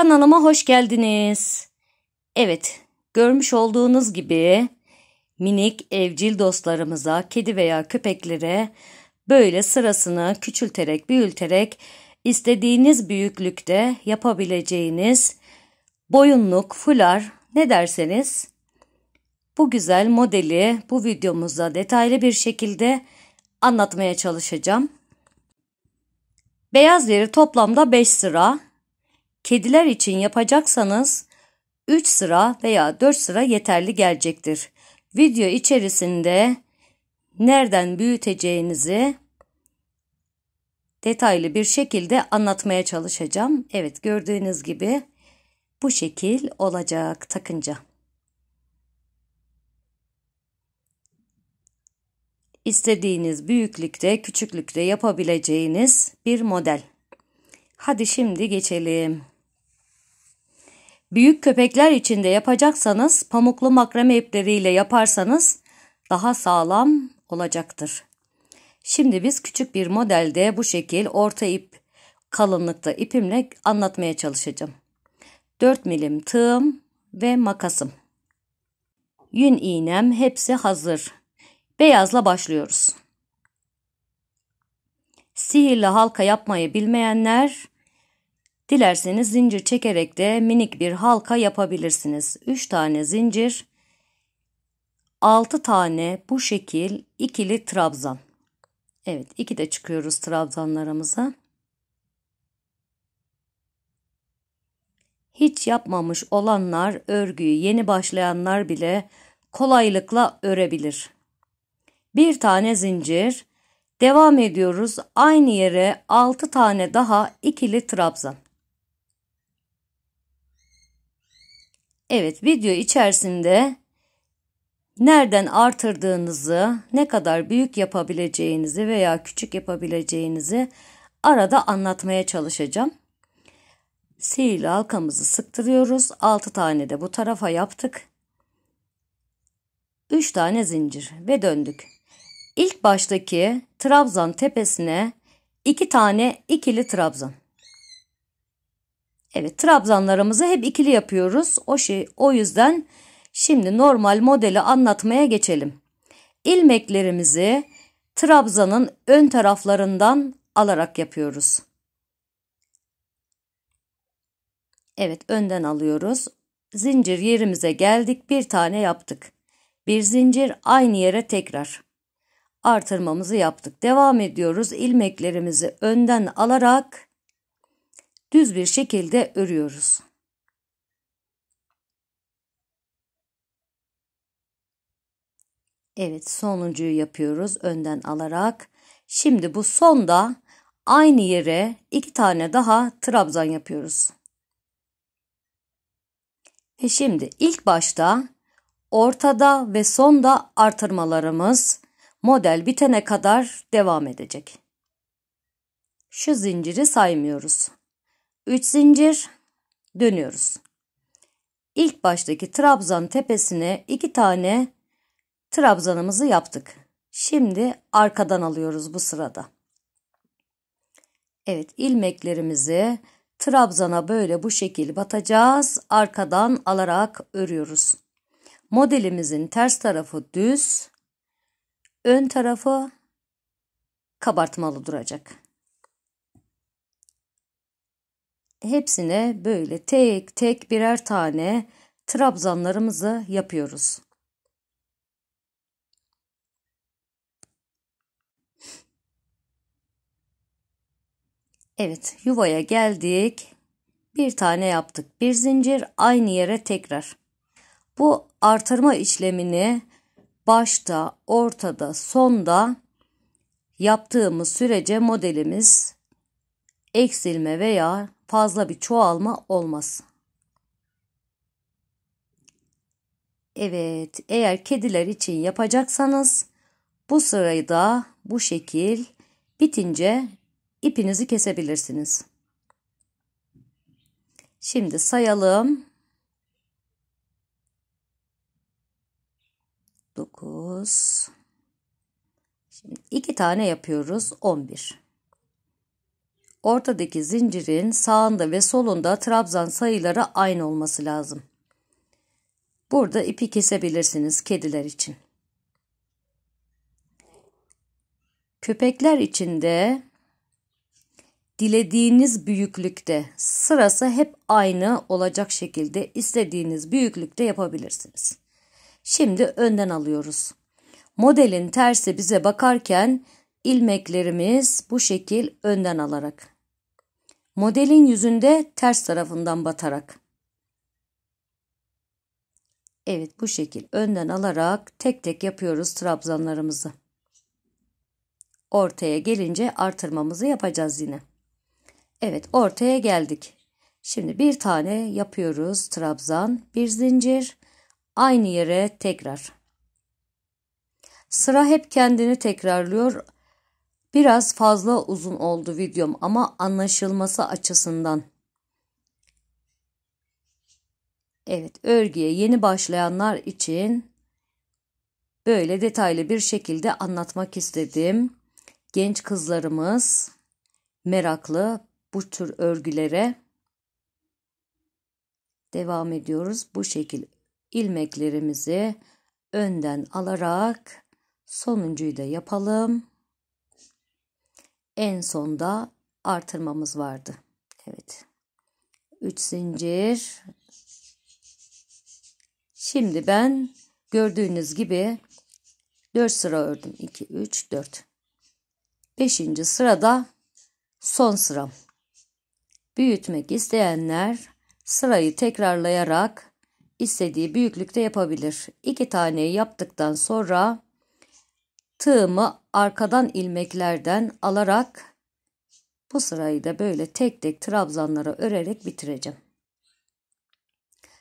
Kanalıma hoş geldiniz. Evet, görmüş olduğunuz gibi minik evcil dostlarımıza, kedi veya köpeklere böyle sırasını küçülterek, büyülterek istediğiniz büyüklükte yapabileceğiniz boyunluk, fular ne derseniz bu güzel modeli bu videomuzda detaylı bir şekilde anlatmaya çalışacağım. Beyaz yeri toplamda 5 sıra, Kediler için yapacaksanız 3 sıra veya 4 sıra yeterli gelecektir. Video içerisinde nereden büyüteceğinizi detaylı bir şekilde anlatmaya çalışacağım. Evet gördüğünüz gibi bu şekil olacak takınca. İstediğiniz büyüklükte, küçüklükte yapabileceğiniz bir model. Hadi şimdi geçelim. Büyük köpekler içinde yapacaksanız pamuklu makrame ipleriyle yaparsanız daha sağlam olacaktır. Şimdi biz küçük bir modelde bu şekil orta ip kalınlıkta ipimle anlatmaya çalışacağım. 4 milim tığım ve makasım. Yün iğnem hepsi hazır. Beyazla başlıyoruz. Sihirli halka yapmayı bilmeyenler Dilerseniz zincir çekerek de minik bir halka yapabilirsiniz. 3 tane zincir, 6 tane bu şekil ikili trabzan. Evet, iki de çıkıyoruz trabzanlarımıza. Hiç yapmamış olanlar örgüyü yeni başlayanlar bile kolaylıkla örebilir. Bir tane zincir, devam ediyoruz aynı yere 6 tane daha ikili trabzan. Evet video içerisinde nereden artırdığınızı, ne kadar büyük yapabileceğinizi veya küçük yapabileceğinizi arada anlatmaya çalışacağım. Sihirli halkamızı sıktırıyoruz. 6 tane de bu tarafa yaptık. 3 tane zincir ve döndük. İlk baştaki trabzan tepesine 2 iki tane ikili trabzan. Evet trabzanlarımızı hep ikili yapıyoruz. O şey o yüzden şimdi normal modeli anlatmaya geçelim. İlmeklerimizi trabzanın ön taraflarından alarak yapıyoruz. Evet önden alıyoruz. Zincir yerimize geldik bir tane yaptık. Bir zincir aynı yere tekrar. Artırmamızı yaptık. Devam ediyoruz. İlmeklerimizi önden alarak düz bir şekilde örüyoruz. Evet sonuncuyu yapıyoruz önden alarak. Şimdi bu sonda aynı yere iki tane daha trabzan yapıyoruz. Ve şimdi ilk başta ortada ve sonda artırmalarımız model bitene kadar devam edecek. Şu zinciri saymıyoruz. 3 zincir dönüyoruz. İlk baştaki trabzan tepesine 2 tane trabzanımızı yaptık. Şimdi arkadan alıyoruz bu sırada. Evet ilmeklerimizi trabzana böyle bu şekil batacağız. Arkadan alarak örüyoruz. Modelimizin ters tarafı düz, ön tarafı kabartmalı duracak. hepsine böyle tek tek birer tane trabzanlarımızı yapıyoruz. Evet, yuvaya geldik. Bir tane yaptık. Bir zincir aynı yere tekrar. Bu artırma işlemini başta, ortada, sonda yaptığımız sürece modelimiz eksilme veya fazla bir çoğalma olmaz. Evet, eğer kediler için yapacaksanız bu sırayı da bu şekil bitince ipinizi kesebilirsiniz. Şimdi sayalım. 9 Şimdi iki tane yapıyoruz. 11. Ortadaki zincirin sağında ve solunda trabzan sayıları aynı olması lazım. Burada ipi kesebilirsiniz kediler için. Köpekler için de dilediğiniz büyüklükte sırası hep aynı olacak şekilde istediğiniz büyüklükte yapabilirsiniz. Şimdi önden alıyoruz. Modelin tersi bize bakarken ilmeklerimiz bu şekil önden alarak. Modelin yüzünde ters tarafından batarak. Evet bu şekil önden alarak tek tek yapıyoruz trabzanlarımızı. Ortaya gelince artırmamızı yapacağız yine. Evet ortaya geldik. Şimdi bir tane yapıyoruz trabzan, bir zincir, aynı yere tekrar. Sıra hep kendini tekrarlıyor. Biraz fazla uzun oldu videom ama anlaşılması açısından. Evet, örgüye yeni başlayanlar için böyle detaylı bir şekilde anlatmak istedim. Genç kızlarımız meraklı bu tür örgülere devam ediyoruz. Bu şekil ilmeklerimizi önden alarak sonuncuyu da yapalım en sonda artırmamız vardı. Evet. 3 zincir. Şimdi ben gördüğünüz gibi 4 sıra ördüm. 2 3 4. 5. sırada son sıram. Büyütmek isteyenler sırayı tekrarlayarak istediği büyüklükte yapabilir. 2 tane yaptıktan sonra tığımı arkadan ilmeklerden alarak bu sırayı da böyle tek tek trabzanlara örerek bitireceğim.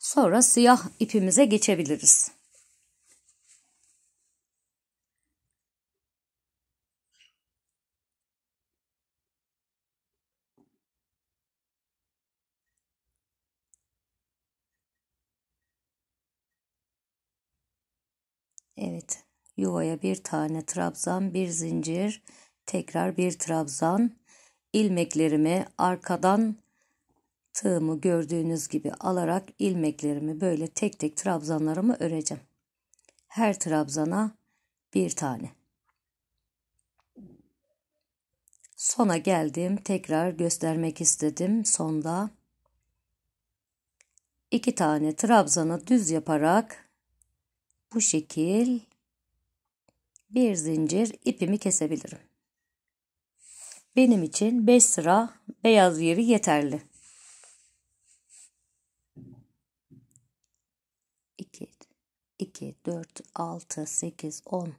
Sonra siyah ipimize geçebiliriz. Evet. Yuvaya bir tane trabzan, bir zincir, tekrar bir trabzan. İlmeklerimi arkadan tığımı gördüğünüz gibi alarak ilmeklerimi böyle tek tek trabzanlarımı öreceğim. Her trabzana bir tane. Sona geldim. Tekrar göstermek istedim. Sonda iki tane trabzanı düz yaparak bu şekil bir zincir ipimi kesebilirim. Benim için 5 sıra beyaz yeri yeterli. 2 2 4 6 8 10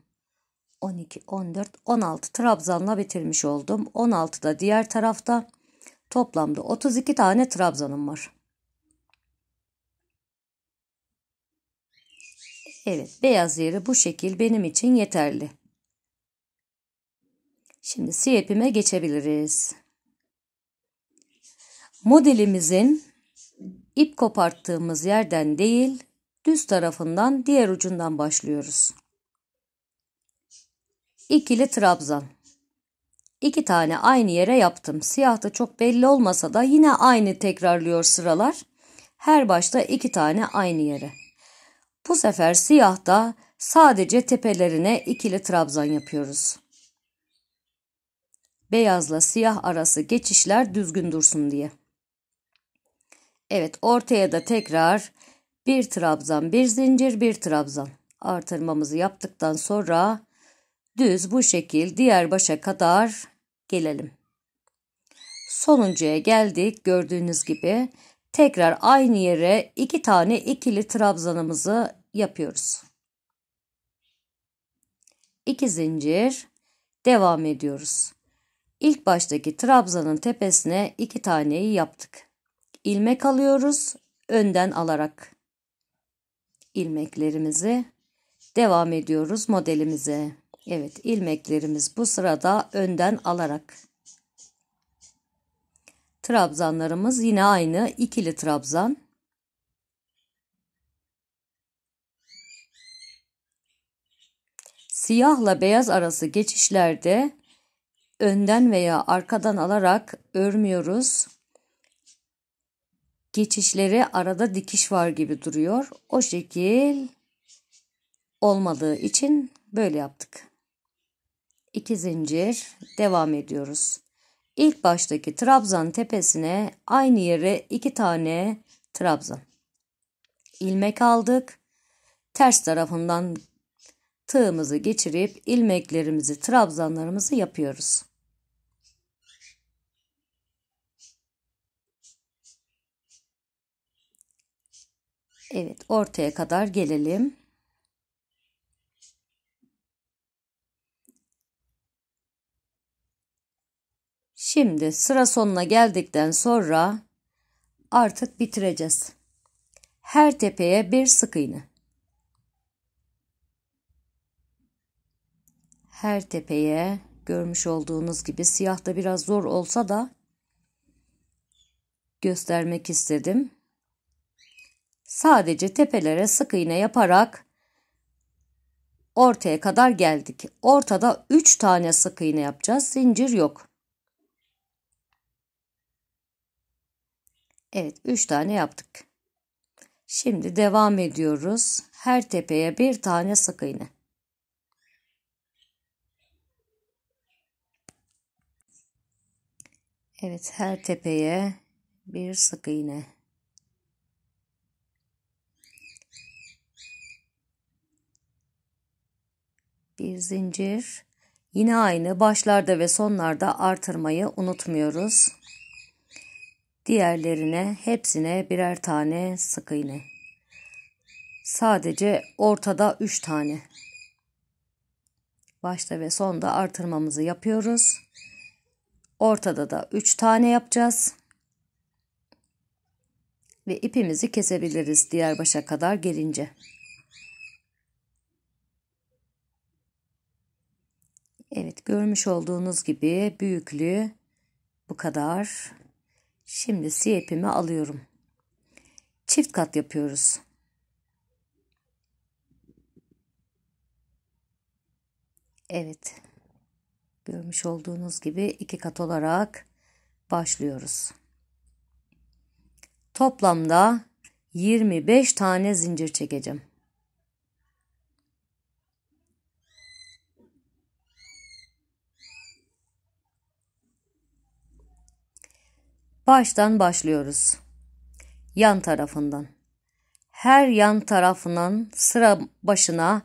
12 14 16 trabzanla bitirmiş oldum. 16 da diğer tarafta. Toplamda 32 tane trabzanım var. Evet beyaz yeri bu şekil benim için yeterli. Şimdi siyepime geçebiliriz. Modelimizin ip koparttığımız yerden değil düz tarafından diğer ucundan başlıyoruz. İkili trabzan. İki tane aynı yere yaptım. Siyahta çok belli olmasa da yine aynı tekrarlıyor sıralar. Her başta iki tane aynı yere. Bu sefer siyahta sadece tepelerine ikili trabzan yapıyoruz. Beyazla siyah arası geçişler düzgün dursun diye. Evet ortaya da tekrar bir trabzan bir zincir bir trabzan artırmamızı yaptıktan sonra düz bu şekil diğer başa kadar gelelim. Sonuncuya geldik gördüğünüz gibi Tekrar aynı yere iki tane ikili trabzanımızı yapıyoruz. İki zincir devam ediyoruz. İlk baştaki trabzanın tepesine iki taneyi yaptık. İlmek alıyoruz önden alarak. ilmeklerimizi devam ediyoruz modelimize. Evet ilmeklerimiz bu sırada önden alarak. Trabzanlarımız yine aynı ikili trabzan. Siyahla beyaz arası geçişlerde önden veya arkadan alarak örmüyoruz. Geçişleri arada dikiş var gibi duruyor. O şekil olmadığı için böyle yaptık. İki zincir devam ediyoruz. İlk baştaki trabzan tepesine aynı yere iki tane trabzan ilmek aldık. Ters tarafından tığımızı geçirip ilmeklerimizi, trabzanlarımızı yapıyoruz. Evet, ortaya kadar gelelim. Şimdi sıra sonuna geldikten sonra artık bitireceğiz. Her tepeye bir sık iğne. Her tepeye görmüş olduğunuz gibi siyah da biraz zor olsa da göstermek istedim. Sadece tepelere sık iğne yaparak ortaya kadar geldik. Ortada 3 tane sık iğne yapacağız. Zincir yok. Evet 3 tane yaptık. Şimdi devam ediyoruz. Her tepeye bir tane sık iğne. Evet her tepeye bir sık iğne. Bir zincir. Yine aynı başlarda ve sonlarda artırmayı unutmuyoruz. Diğerlerine hepsine birer tane sık iğne. Sadece ortada üç tane. Başta ve sonda artırmamızı yapıyoruz. Ortada da üç tane yapacağız. Ve ipimizi kesebiliriz diğer başa kadar gelince. Evet görmüş olduğunuz gibi büyüklüğü bu kadar. Şimdi siyah ipimi alıyorum. Çift kat yapıyoruz. Evet. Görmüş olduğunuz gibi iki kat olarak başlıyoruz. Toplamda 25 tane zincir çekeceğim. Baştan başlıyoruz. Yan tarafından. Her yan tarafından sıra başına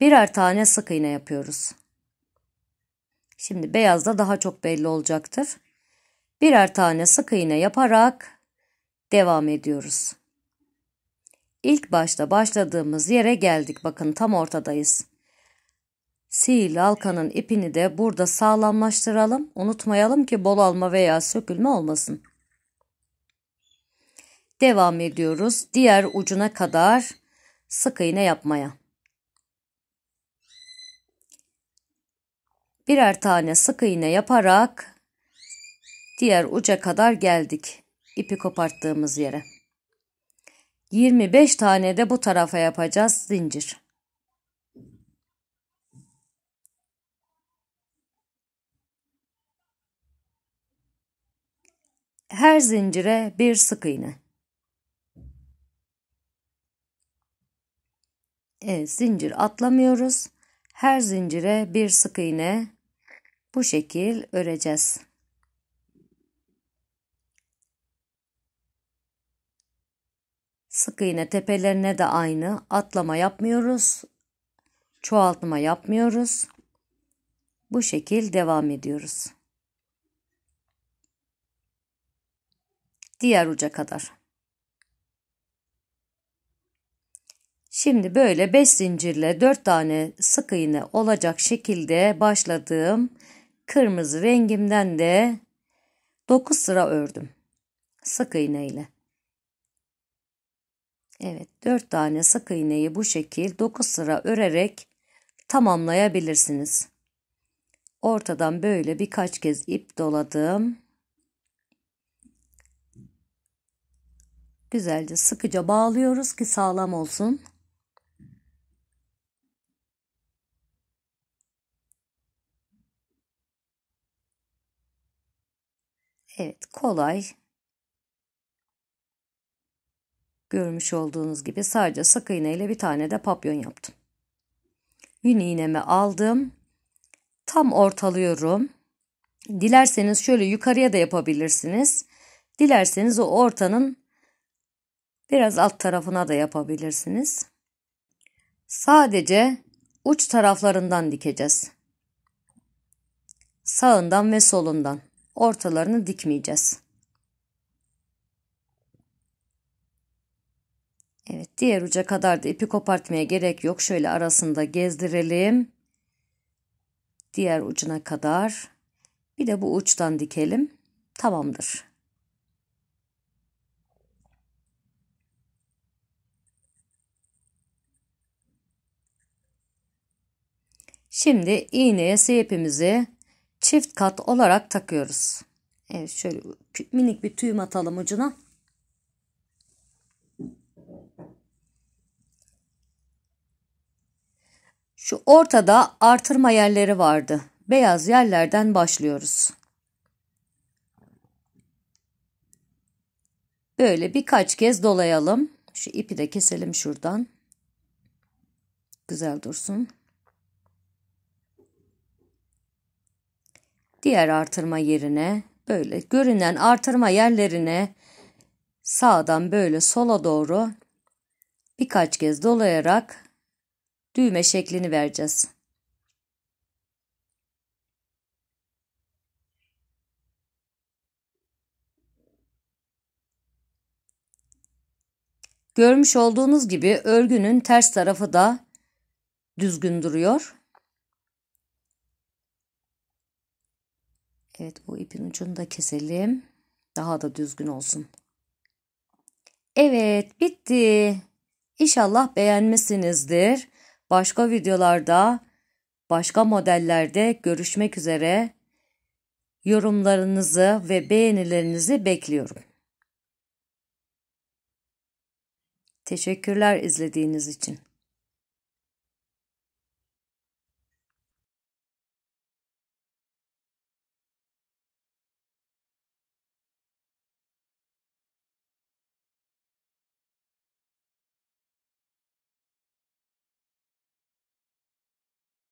birer tane sık iğne yapıyoruz. Şimdi beyazda daha çok belli olacaktır. Birer tane sık iğne yaparak devam ediyoruz. İlk başta başladığımız yere geldik. Bakın tam ortadayız. Sihirli halkanın ipini de burada sağlamlaştıralım. Unutmayalım ki bol alma veya sökülme olmasın. Devam ediyoruz diğer ucuna kadar sık iğne yapmaya. Birer tane sık iğne yaparak diğer uca kadar geldik. ipi koparttığımız yere. 25 tane de bu tarafa yapacağız zincir. Her zincire bir sık iğne. e, zincir atlamıyoruz. Her zincire bir sık iğne bu şekil öreceğiz. Sık iğne tepelerine de aynı atlama yapmıyoruz. Çoğaltma yapmıyoruz. Bu şekil devam ediyoruz. Diğer uca kadar. Şimdi böyle 5 zincirle 4 tane sık iğne olacak şekilde başladığım kırmızı rengimden de 9 sıra ördüm. Sık iğne ile. Evet 4 tane sık iğneyi bu şekil 9 sıra örerek tamamlayabilirsiniz. Ortadan böyle birkaç kez ip doladım. Güzelce sıkıca bağlıyoruz ki sağlam olsun. Evet kolay. Görmüş olduğunuz gibi sadece sık iğne ile bir tane de papyon yaptım. Yün iğnemi aldım. Tam ortalıyorum. Dilerseniz şöyle yukarıya da yapabilirsiniz. Dilerseniz o ortanın biraz alt tarafına da yapabilirsiniz. Sadece uç taraflarından dikeceğiz. Sağından ve solundan ortalarını dikmeyeceğiz. Evet diğer uca kadar da ipi kopartmaya gerek yok. Şöyle arasında gezdirelim. Diğer ucuna kadar. Bir de bu uçtan dikelim. Tamamdır. Şimdi iğneye ipimizi çift kat olarak takıyoruz. Evet şöyle minik bir tüy atalım ucuna. Şu ortada artırma yerleri vardı. Beyaz yerlerden başlıyoruz. Böyle birkaç kez dolayalım. Şu ipi de keselim şuradan. Güzel dursun. diğer artırma yerine böyle görünen artırma yerlerine sağdan böyle sola doğru birkaç kez dolayarak düğme şeklini vereceğiz. Görmüş olduğunuz gibi örgünün ters tarafı da düzgün duruyor. Evet bu ipin ucunu da keselim. Daha da düzgün olsun. Evet bitti. İnşallah beğenmişsinizdir. Başka videolarda, başka modellerde görüşmek üzere. Yorumlarınızı ve beğenilerinizi bekliyorum. Teşekkürler izlediğiniz için.